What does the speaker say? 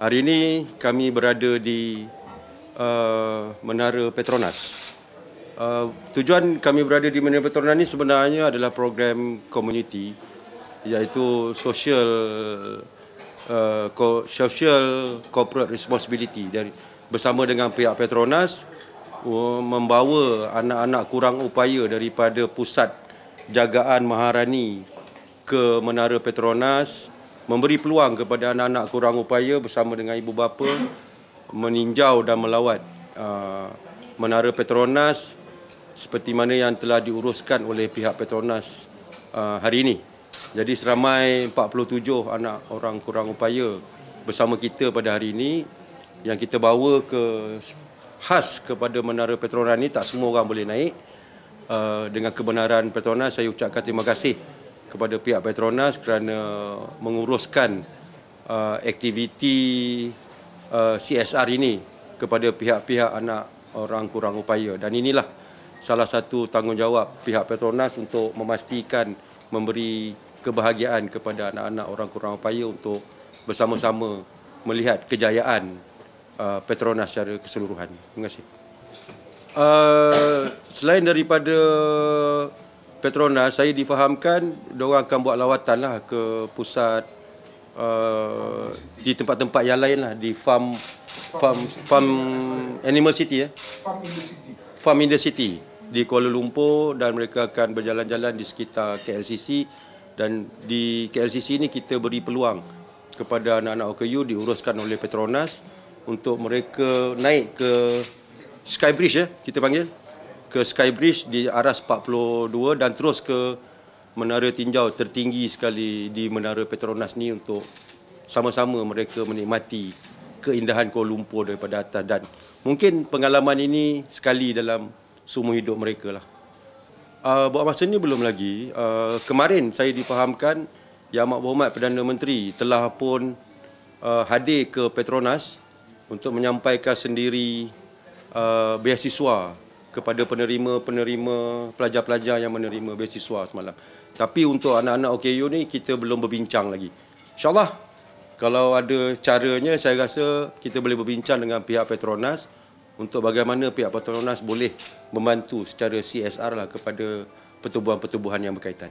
Hari ini kami berada di uh, Menara Petronas. Uh, tujuan kami berada di Menara Petronas ini sebenarnya adalah program community iaitu social uh, social corporate responsibility dari bersama dengan pihak Petronas uh, membawa anak-anak kurang upaya daripada pusat jagaan Maharani ke Menara Petronas memberi peluang kepada anak-anak kurang upaya bersama dengan ibu bapa meninjau dan melawat uh, menara Petronas seperti mana yang telah diuruskan oleh pihak Petronas uh, hari ini. Jadi seramai 47 anak orang kurang upaya bersama kita pada hari ini yang kita bawa ke khas kepada menara Petronas ini tak semua orang boleh naik uh, dengan kebenaran Petronas saya ucapkan terima kasih kepada pihak Petronas kerana menguruskan uh, aktiviti uh, CSR ini kepada pihak-pihak anak orang kurang upaya dan inilah salah satu tanggungjawab pihak Petronas untuk memastikan memberi kebahagiaan kepada anak-anak orang kurang upaya untuk bersama-sama melihat kejayaan uh, Petronas secara keseluruhan. Terima kasih. Uh, selain daripada Petronas saya difahamkan diorang akan buat lawatan lah ke pusat uh, di tempat-tempat yang lain lah di farm farm farm, animal city ya. Farm in the city. di Kuala Lumpur dan mereka akan berjalan-jalan di sekitar KLCC dan di KLCC ini kita beri peluang kepada anak-anak OKU diuruskan oleh Petronas untuk mereka naik ke Skybridge ya kita panggil ke Skybridge di aras 42 dan terus ke menara tinjau tertinggi sekali di menara Petronas ni untuk sama-sama mereka menikmati keindahan Kuala Lumpur daripada atas dan mungkin pengalaman ini sekali dalam seumur hidup mereka lah. Uh, buat masa ni belum lagi. Uh, kemarin saya dipahamkan Yang Amat Berhormat Perdana Menteri telah pun uh, hadir ke Petronas untuk menyampaikan sendiri uh, beasiswa kepada penerima-penerima pelajar-pelajar yang menerima beasiswa semalam. Tapi untuk anak-anak OKU ni kita belum berbincang lagi. InsyaAllah kalau ada caranya saya rasa kita boleh berbincang dengan pihak Petronas untuk bagaimana pihak Petronas boleh membantu secara CSR lah kepada pertubuhan-pertubuhan yang berkaitan.